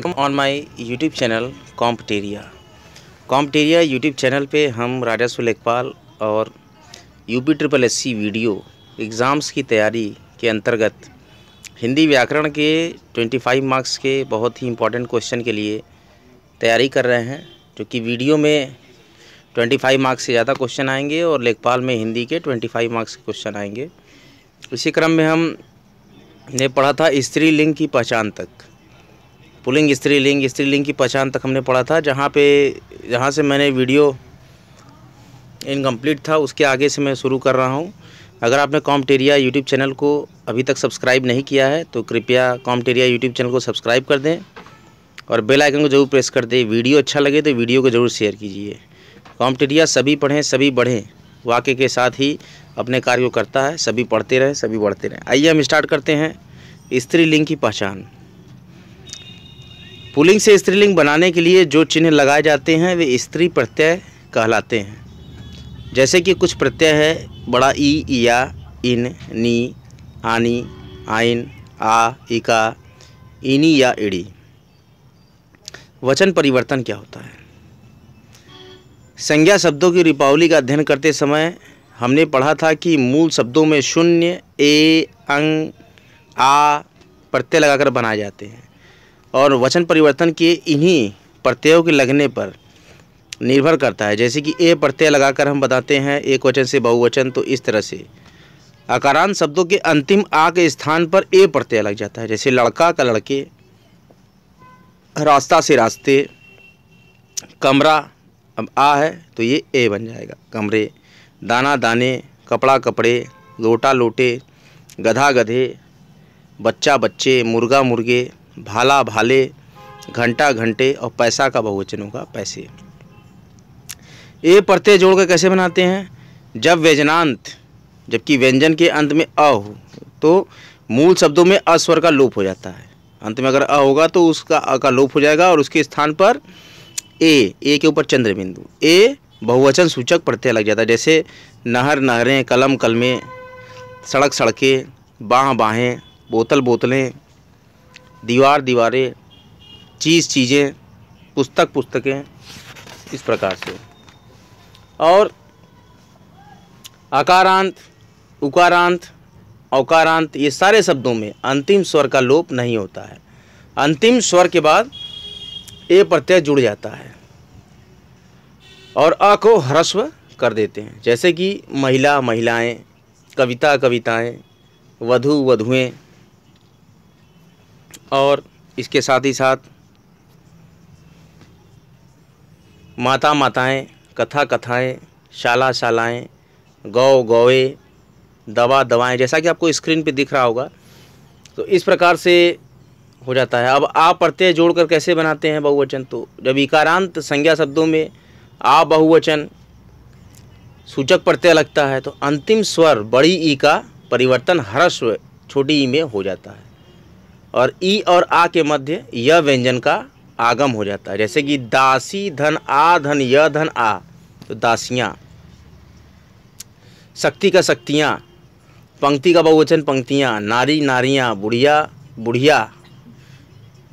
welcome on my YouTube channel कॉम्पटेरिया कॉम्पटेरिया YouTube channel पे हम राजस्व लेखपाल और UP triple S video exams की तैयारी के अंतर्गत हिंदी व्याकरण के 25 मार्क्स के बहुत ही इंपॉर्टेंट क्वेश्चन के लिए तैयारी कर रहे हैं क्योंकि वीडियो में 25 मार्क्स से ज़्यादा क्वेश्चन आएंगे और लेखपाल में हिंदी के 25 मार्क्स के क्वेश्चन आएंगे इसी क्रम में हम ने पढ़ा था स्त्री लिंग की पहचान तक पुलिंग स्त्रीलिंग स्त्रीलिंग की पहचान तक हमने पढ़ा था जहाँ पे जहाँ से मैंने वीडियो इनकम्प्लीट था उसके आगे से मैं शुरू कर रहा हूँ अगर आपने कॉमटेरिया यूट्यूब चैनल को अभी तक सब्सक्राइब नहीं किया है तो कृपया कॉमटेरिया यूट्यूब चैनल को सब्सक्राइब कर दें और बेल आइकन को जरूर प्रेस कर दें वीडियो अच्छा लगे तो वीडियो को ज़रूर शेयर कीजिए कॉमटेरिया सभी पढ़ें सभी बढ़ें वाक्य के साथ ही अपने कार्य करता है सभी पढ़ते रहें सभी बढ़ते रहें आइए हम स्टार्ट करते हैं स्त्रीलिंग की पहचान पुलिंग से स्त्रीलिंग बनाने के लिए जो चिन्ह लगाए जाते हैं वे स्त्री प्रत्यय कहलाते हैं जैसे कि कुछ प्रत्यय है बड़ा ई या इन नी आनी आइन आ इका इनी या इड़ी वचन परिवर्तन क्या होता है संज्ञा शब्दों की रिपावली का अध्ययन करते समय हमने पढ़ा था कि मूल शब्दों में शून्य ए अंग आ प्रत्यय लगाकर बनाए जाते हैं और वचन परिवर्तन के इन्हीं प्रत्ययों के लगने पर निर्भर करता है जैसे कि ए प्रत्यय लगाकर हम बताते हैं एक वचन से बहुवचन तो इस तरह से अकारांत शब्दों के अंतिम आ के स्थान पर ए प्रत्यय लग जाता है जैसे लड़का का लड़के रास्ता से रास्ते कमरा अब आ है तो ये ए बन जाएगा कमरे दाना दाने कपड़ा कपड़े लोटा लोटे गधा गधे बच्चा बच्चे मुर्गा मुर्गे भाला भाले घंटा घंटे और पैसा का बहुवचन होगा पैसे ए प्रत्यय जोड़ कर कैसे बनाते हैं जब व्यजनांत जबकि व्यंजन के अंत में अ हो तो मूल शब्दों में अस्वर का लोप हो जाता है अंत में अगर अ होगा तो उसका अ का लोप हो जाएगा और उसके स्थान पर ए ए के ऊपर चंद्र बिंदु ए बहुवचन सूचक प्रत्यय लग जाता है जैसे नहर नहरें कलम कलमें सड़क सड़कें बाह बाहें बोतल बोतलें दीवार दीवारें चीज़ चीज़ें पुस्तक पुस्तकें इस प्रकार से और आकारांत उकारांत अवकारांत ये सारे शब्दों में अंतिम स्वर का लोप नहीं होता है अंतिम स्वर के बाद ए प्रत्यय जुड़ जाता है और अ को ह्रस्व कर देते हैं जैसे कि महिला महिलाएं कविता कविताएं वधु वधुएं और इसके साथ ही साथ माता माताएं कथा कथाएं शाला शालाएं गौ गौए दवा दवाएं जैसा कि आपको स्क्रीन पे दिख रहा होगा तो इस प्रकार से हो जाता है अब आ प्रत्यय जोड़कर कैसे बनाते हैं बहुवचन तो जब इकारांत संज्ञा शब्दों में आ बहुवचन सूचक प्रत्यय लगता है तो अंतिम स्वर बड़ी ई का परिवर्तन हर्ष छोटी ई में हो जाता है और ई और आ के मध्य यह व्यंजन का आगम हो जाता है जैसे कि दासी धन आ धन य धन आ तो दासियाँ शक्ति का शक्तियाँ पंक्ति का बहुवचन पंक्तियाँ नारी नारियाँ बुढ़िया बुढ़िया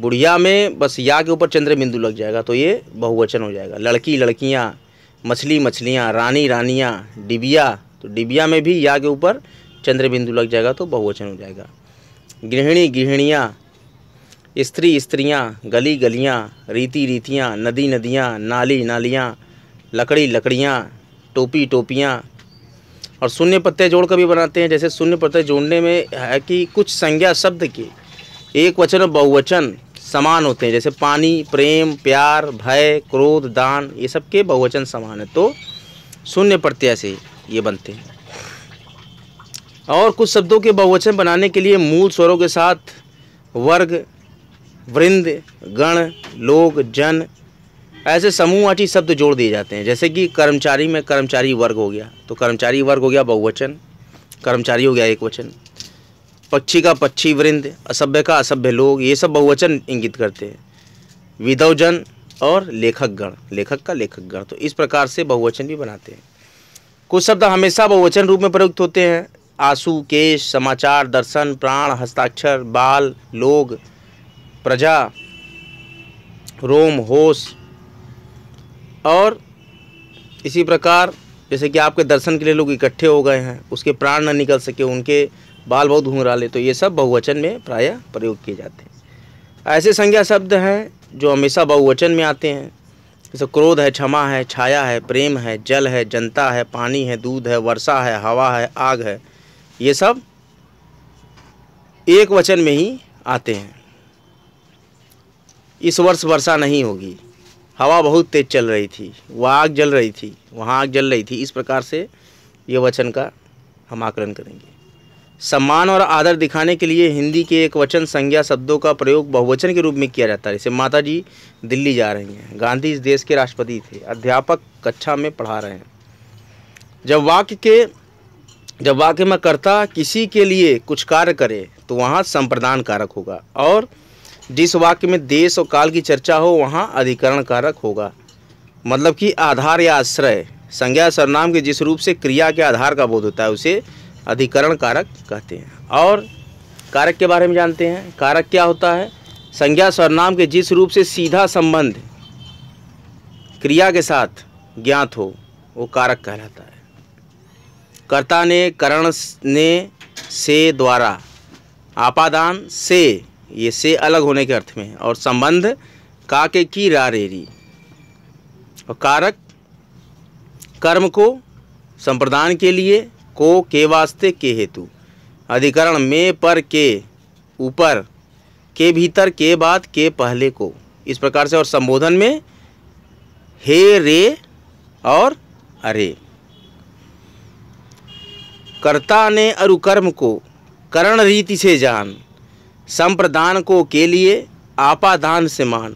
बुढ़िया में बस या के ऊपर चंद्र बिंदु लग जाएगा तो ये बहुवचन हो जाएगा लड़की लड़कियाँ मछली मछलियाँ रानी रानियाँ डिबिया तो डिबिया में भी या के ऊपर चंद्र बिंदु लग जाएगा तो बहुवचन हो जाएगा गृहिणी गृहिणियाँ स्त्री स्त्रियाँ गली गलियाँ रीति रीतियाँ नदी नदियाँ नाली नालियाँ लकड़ी लकड़ियाँ टोपी टोपियाँ और शून्य जोड़ कर भी बनाते हैं जैसे शून्य पत्ते जोड़ने में है कि कुछ संज्ञा शब्द के एक वचन और बहुवचन समान होते हैं जैसे पानी प्रेम प्यार भय क्रोध दान ये सब के बहुवचन समान है तो शून्य प्रत्यय से ये बनते हैं और कुछ शब्दों के बहुवचन बनाने के लिए मूल स्वरों के साथ वर्ग वृंद गण लोग जन ऐसे समूहवाची शब्द जोड़ दिए जाते हैं जैसे कि कर्मचारी में कर्मचारी वर्ग हो गया तो कर्मचारी वर्ग हो गया बहुवचन कर्मचारी हो गया एक वचन पक्षी का पक्षी वृंद असभ्य का असभ्य लोग ये सब बहुवचन इंगित करते हैं विधवजन और लेखक गण लेखक का लेखक गण तो इस प्रकार से बहुवचन भी बनाते हैं कुछ शब्द हमेशा बहुवचन रूप में प्रयुक्त होते हैं आंसू केश समाचार दर्शन प्राण हस्ताक्षर बाल लोग प्रजा रोम होश और इसी प्रकार जैसे कि आपके दर्शन के लिए लोग इकट्ठे हो गए हैं उसके प्राण न निकल सके उनके बाल बहुत ले तो ये सब बहुवचन में प्रायः प्रयोग किए जाते हैं ऐसे संज्ञा शब्द हैं जो हमेशा बहुवचन में आते हैं जैसे क्रोध है क्षमा है छाया है प्रेम है जल है जनता है पानी है दूध है वर्षा है हवा है आग है ये सब एक वचन में ही आते हैं इस वर्ष वर्षा नहीं होगी हवा बहुत तेज चल रही थी वह आग जल रही थी वहाँ आग जल रही थी इस प्रकार से ये वचन का हम आकलन करेंगे सम्मान और आदर दिखाने के लिए हिंदी के एक वचन संज्ञा शब्दों का प्रयोग बहुवचन के रूप में किया जाता है जैसे माता जी दिल्ली जा रही हैं गांधी इस देश के राष्ट्रपति थे अध्यापक कक्षा में पढ़ा रहे हैं जब वाक्य के जब वाक्य में कर्ता किसी के लिए कुछ कार्य करे तो वहाँ संप्रदान कारक होगा और जिस वाक्य में देश और काल की चर्चा हो वहाँ अधिकरण कारक होगा मतलब कि आधार या आश्रय संज्ञा सरनाम के जिस रूप से क्रिया के आधार का बोध होता है उसे अधिकरण कारक कहते हैं और कारक के बारे में जानते हैं कारक क्या होता है संज्ञा सरनाम के जिस रूप से सीधा संबंध क्रिया के साथ ज्ञात हो वो कारक कहलाता है कर्ता ने करण ने से द्वारा आपादान से ये से अलग होने के अर्थ में और संबंध का के की रा रेरी और कारक कर्म को संप्रदान के लिए को के वास्ते के हेतु अधिकरण में पर के ऊपर के भीतर के बाद के पहले को इस प्रकार से और संबोधन में हे रे और अरे कर्ता ने अरुकर्म को करण रीति से जान संप्रदान को के लिए आपादान से मान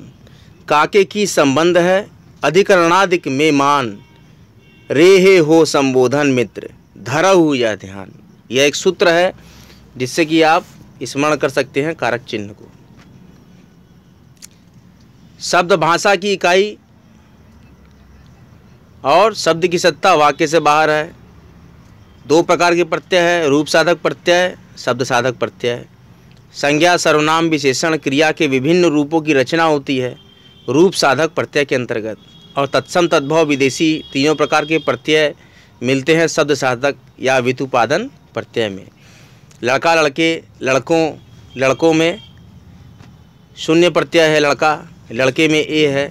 काके की संबंध है अधिकरणाधिक में मान रेहे हो संबोधन मित्र धरा हु या ध्यान यह एक सूत्र है जिससे कि आप स्मरण कर सकते हैं कारक चिन्ह को शब्द भाषा की इकाई और शब्द की सत्ता वाक्य से बाहर है दो प्रकार के प्रत्यय है रूप साधक प्रत्यय शब्द साधक प्रत्यय संज्ञा सर्वनाम विशेषण क्रिया के विभिन्न रूपों की रचना होती है रूप साधक प्रत्यय के अंतर्गत और तत्सम तद्भव विदेशी तीनों प्रकार के प्रत्यय मिलते हैं शब्द साधक या वितुपादन प्रत्यय में लड़का लड़के लड़कों लड़कों में शून्य प्रत्यय है लड़का लड़के में ए है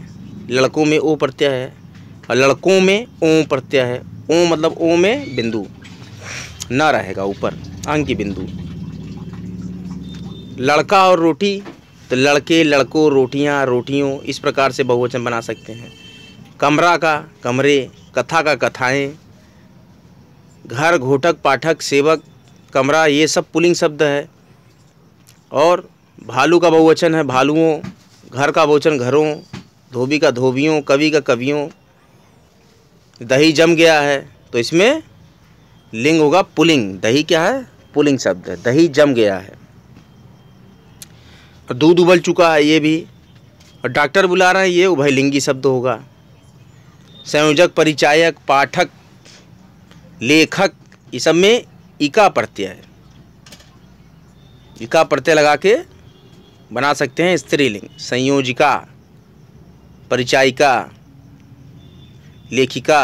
लड़कों में ओ प्रत्यय है और लड़कों में ओ प्रत्यय है ओ मतलब ओ में बिंदु ना रहेगा ऊपर अंग बिंदु लड़का और रोटी तो लड़के लड़कों रोटियां रोटियों इस प्रकार से बहुवचन बना सकते हैं कमरा का कमरे कथा का कथाएं घर घोटक पाठक सेवक कमरा ये सब पुलिंग शब्द है और भालू का बहुवचन है भालुओं घर का बहुवचन घरों धोबी का धोबियों कवि का कवियों दही जम गया है तो इसमें लिंग होगा पुलिंग दही क्या है पुलिंग शब्द है दही जम गया है और दूध उबल चुका है ये भी और डॉक्टर बुला रहे हैं ये उभयलिंगी शब्द होगा संयोजक परिचायक पाठक लेखक इस सब में इका प्रत्यय है इका प्रत्यय लगा के बना सकते हैं स्त्रीलिंग संयोजिका परिचायिका लेखिका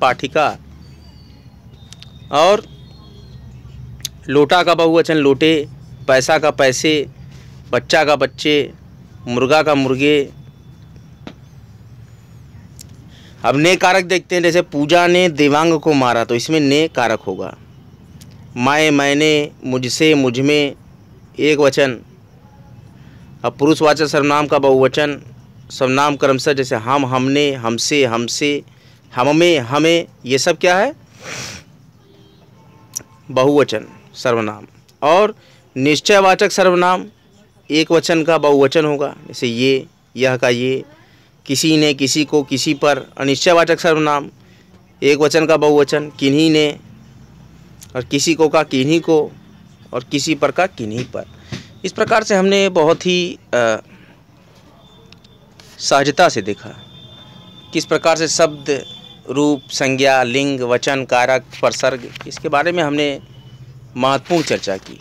पाठिका और लोटा का बहुवचन लोटे पैसा का पैसे बच्चा का बच्चे मुर्गा का मुर्गे अब ने कारक देखते हैं जैसे पूजा ने देवांग को मारा तो इसमें ने कारक होगा माए मैंने मुझसे मुझ में एक वचन अब पुरुषवाचक सर्वनाम का बहुवचन सर्वनाम क्रमशः जैसे हम हमने हमसे हमसे हम में हमें ये सब क्या है बहुवचन सर्वनाम और निश्चयवाचक सर्वनाम एक वचन का बहुवचन होगा जैसे ये यह का ये किसी ने किसी को किसी पर अनिश्चयवाचक सर्वनाम एक वचन का बहुवचन किन्हीं ने और किसी को का किन्हीं को और किसी पर का किन्हीं पर इस प्रकार से हमने बहुत ही सहजता से देखा किस प्रकार से शब्द रूप संज्ञा लिंग वचन कारक प्रसर्ग इसके बारे में हमने महत्वपूर्ण चर्चा की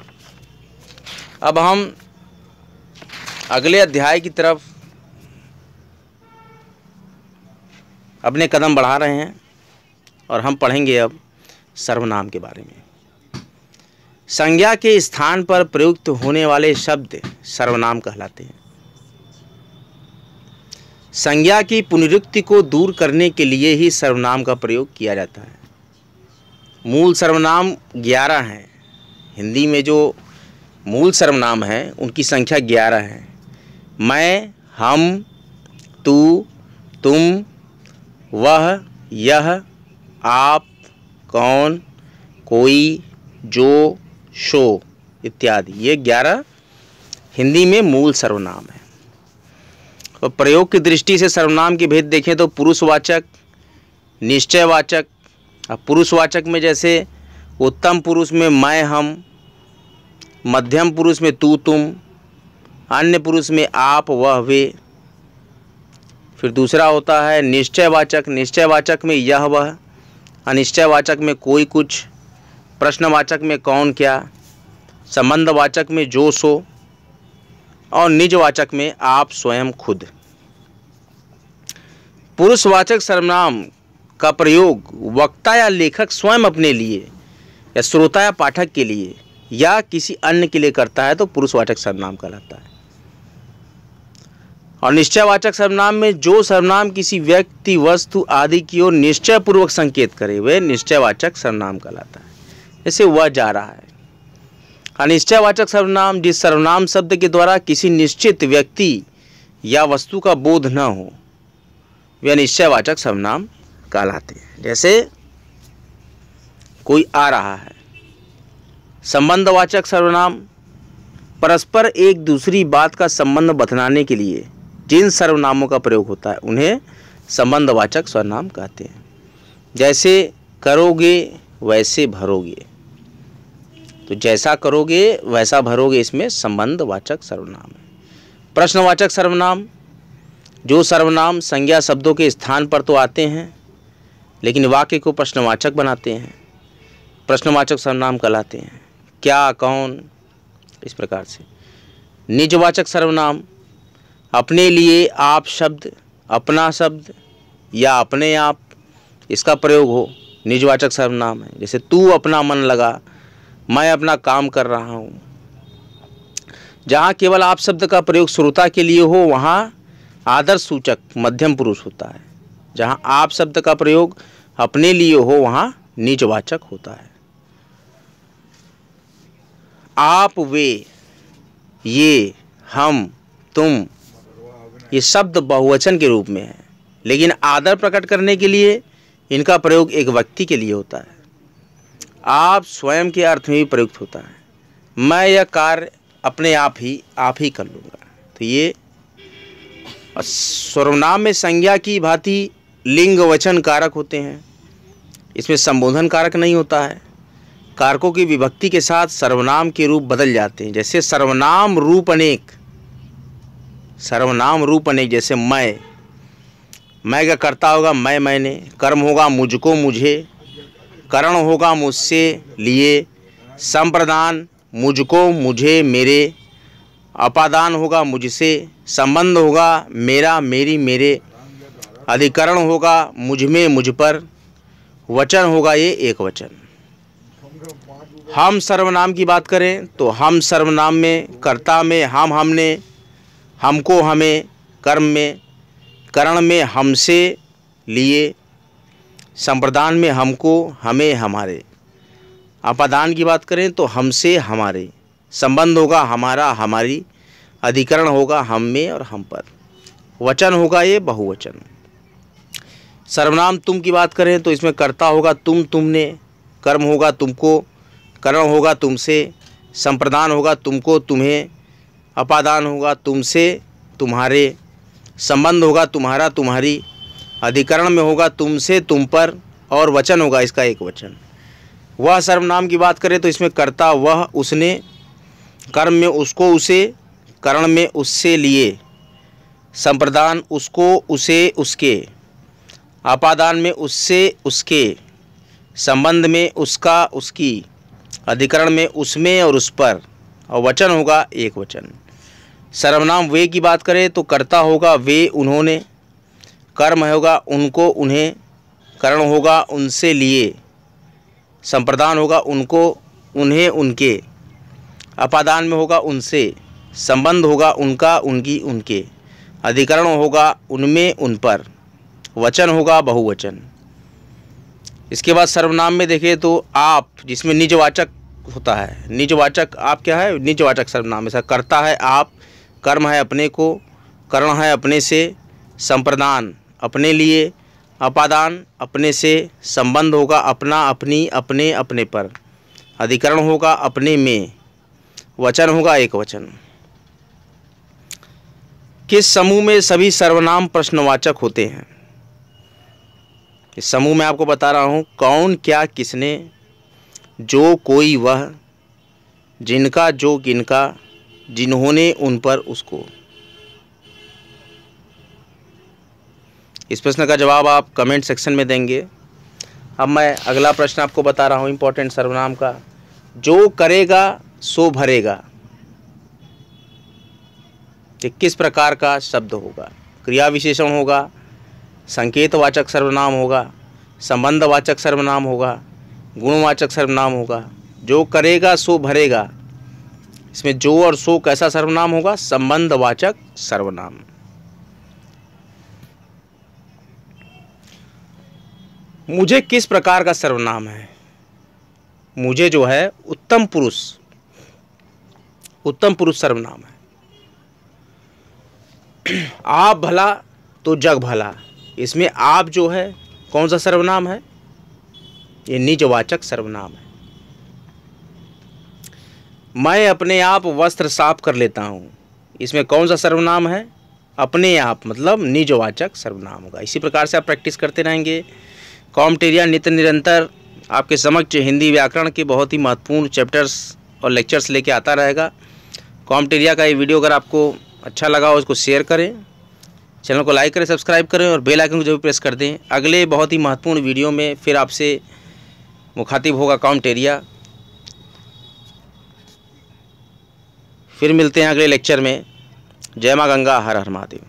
अब हम अगले अध्याय की तरफ अपने कदम बढ़ा रहे हैं और हम पढ़ेंगे अब सर्वनाम के बारे में संज्ञा के स्थान पर प्रयुक्त होने वाले शब्द सर्वनाम कहलाते हैं संज्ञा की पुनरुक्ति को दूर करने के लिए ही सर्वनाम का प्रयोग किया जाता है मूल सर्वनाम ग्यारह हैं हिंदी में जो मूल सर्वनाम हैं उनकी संख्या ग्यारह है मैं हम तू तुम वह यह आप कौन कोई जो शो इत्यादि ये ग्यारह हिंदी में मूल सर्वनाम है और प्रयोग की दृष्टि से सर्वनाम की भेद देखें तो पुरुषवाचक निश्चयवाचक अब पुरुषवाचक में जैसे उत्तम पुरुष में मैं हम मध्यम पुरुष में तू तुम अन्य पुरुष में आप वह वे फिर दूसरा होता है निश्चयवाचक निश्चयवाचक में यह वह अनिश्चयवाचक में कोई कुछ प्रश्नवाचक में कौन क्या संबंधवाचक में जो सो और निजवाचक में आप स्वयं खुद पुरुषवाचक सर्वनाम का प्रयोग वक्ता या लेखक स्वयं अपने लिए या श्रोता या पाठक के लिए या किसी अन्य के लिए करता है तो पुरुषवाचक सर्वनाम कहलाता है और निश्चयवाचक सर्वनाम में जो सर्वनाम किसी व्यक्ति वस्तु आदि की ओर निश्चयपूर्वक संकेत करे वह निश्चयवाचक सर्वनाम कहलाता है जैसे वह जा रहा है अनिश्चयवाचक सर्वनाम जिस सर्वनाम शब्द के द्वारा किसी निश्चित व्यक्ति या वस्तु का बोध न हो वे अनिश्चयवाचक सर्वनाम कहलाते हैं जैसे कोई आ रहा है संबंधवाचक सर्वनाम परस्पर एक दूसरी बात का संबंध बतलाने के लिए जिन सर्वनामों का प्रयोग होता है उन्हें संबंधवाचक सर्वनाम कहते हैं जैसे करोगे वैसे भरोगे तो जैसा करोगे वैसा भरोगे इसमें संबंधवाचक सर्वनाम है प्रश्नवाचक सर्वनाम जो सर्वनाम संज्ञा शब्दों के स्थान पर तो आते हैं लेकिन वाक्य को प्रश्नवाचक बनाते हैं प्रश्नवाचक सर्वनाम कहलाते हैं क्या कौन इस प्रकार से निजवाचक सर्वनाम अपने लिए आप शब्द अपना शब्द या अपने आप इसका प्रयोग हो निजवाचक सर्वनाम है जैसे तू अपना मन लगा मैं अपना काम कर रहा हूँ जहाँ केवल आप शब्द का प्रयोग श्रोता के लिए हो वहाँ आदर सूचक मध्यम पुरुष होता है जहाँ आप शब्द का प्रयोग अपने लिए हो वहाँ नीचवाचक होता है आप वे ये हम तुम ये शब्द बहुवचन के रूप में है लेकिन आदर प्रकट करने के लिए इनका प्रयोग एक व्यक्ति के लिए होता है आप स्वयं के अर्थ में भी प्रयुक्त होता है मैं यह कार्य अपने आप ही आप ही कर लूँगा तो ये सर्वनाम में संज्ञा की भांति लिंग वचन कारक होते हैं इसमें संबोधन कारक नहीं होता है कारकों की विभक्ति के साथ सर्वनाम के रूप बदल जाते हैं जैसे सर्वनाम रूप अनेक सर्वनाम रूप अनेक जैसे मैं मैं क्या करता होगा मैं मैंने कर्म होगा मुझको मुझे करण होगा मुझसे लिए संप्रदान मुझको मुझे मेरे अपादान होगा मुझसे संबंध होगा मेरा मेरी मेरे अधिकरण होगा मुझ में मुझ पर वचन होगा ये एक वचन हम सर्वनाम की बात करें तो हम सर्वनाम में कर्ता में हम हमने हमको हमें कर्म में करण में हमसे लिए संप्रदान में हमको हमें हमारे अपादान की बात करें तो हमसे हमारे संबंध होगा हमारा हमारी अधिकरण होगा हम में और हम पर वचन होगा ये बहुवचन सर्वनाम तुम की बात करें तो इसमें कर्ता होगा तुम तुमने कर्म होगा तुमको कर्म होगा तुमसे संप्रदान होगा तुमको तुम्हें अपादान होगा तुमसे तुम्हारे संबंध होगा तुम्हारा तुम्हारी अधिकरण में होगा तुमसे तुम पर और वचन होगा इसका एक वचन वह सर्वनाम की बात करें तो इसमें कर्ता वह उसने कर्म में उसको उसे करण में उससे लिए संप्रदान उसको उसे उसके आपादान में उससे उसके संबंध में उसका उसकी अधिकरण में उसमें और उस पर और वचन होगा एक वचन सर्वनाम वे की बात करें तो कर्ता होगा वे उन्होंने कर्म होगा उनको उन्हें करण होगा उनसे लिए संप्रदान होगा उनको उन्हें उनके अपादान में होगा उनसे संबंध होगा उनका उनकी उनके अधिकरण होगा उनमें उन पर वचन होगा बहुवचन इसके बाद सर्वनाम में देखें तो आप जिसमें निजवाचक होता है निजवाचक आप क्या है निजवाचक सर्वनाम ऐसा करता है आप कर्म है अपने को करण है अपने से संप्रदान अपने लिए अपादान अपने से संबंध होगा अपना अपनी अपने अपने पर अधिकरण होगा अपने में वचन होगा एक वचन किस समूह में सभी सर्वनाम प्रश्नवाचक होते हैं इस समूह में आपको बता रहा हूँ कौन क्या किसने जो कोई वह जिनका जो किनका जिन्होंने उन पर उसको इस प्रश्न का जवाब आप कमेंट सेक्शन में देंगे अब मैं अगला प्रश्न आपको बता रहा हूँ इम्पोर्टेंट सर्वनाम का जो करेगा सो भरेगा कि किस प्रकार का शब्द होगा क्रिया विशेषण होगा संकेतवाचक सर्वनाम होगा संबंधवाचक सर्वनाम होगा गुणवाचक सर्वनाम होगा जो करेगा सो भरेगा इसमें जो और सो कैसा सर्वनाम होगा संबंधवाचक सर्वनाम मुझे किस प्रकार का सर्वनाम है मुझे जो है उत्तम पुरुष उत्तम पुरुष सर्वनाम है आप भला तो जग भला इसमें आप जो है कौन सा सर्वनाम है ये निजवाचक सर्वनाम है मैं अपने आप वस्त्र साफ कर लेता हूँ इसमें कौन सा सर्वनाम है अपने आप मतलब निजवाचक सर्वनाम होगा इसी प्रकार से आप प्रैक्टिस करते रहेंगे कॉमटेरिया नित्य निरंतर आपके समक्ष हिंदी व्याकरण के बहुत ही महत्वपूर्ण चैप्टर्स और लेक्चर्स लेके आता रहेगा कॉमटेरिया का ये वीडियो अगर आपको अच्छा लगा हो उसको शेयर करें चैनल को लाइक करें सब्सक्राइब करें और बेल आइकन को भी प्रेस कर दें अगले बहुत ही महत्वपूर्ण वीडियो में फिर आपसे मुखातिब होगा कॉमटेरिया फिर मिलते हैं अगले लेक्चर में जय माँ गंगा हर हर महादेव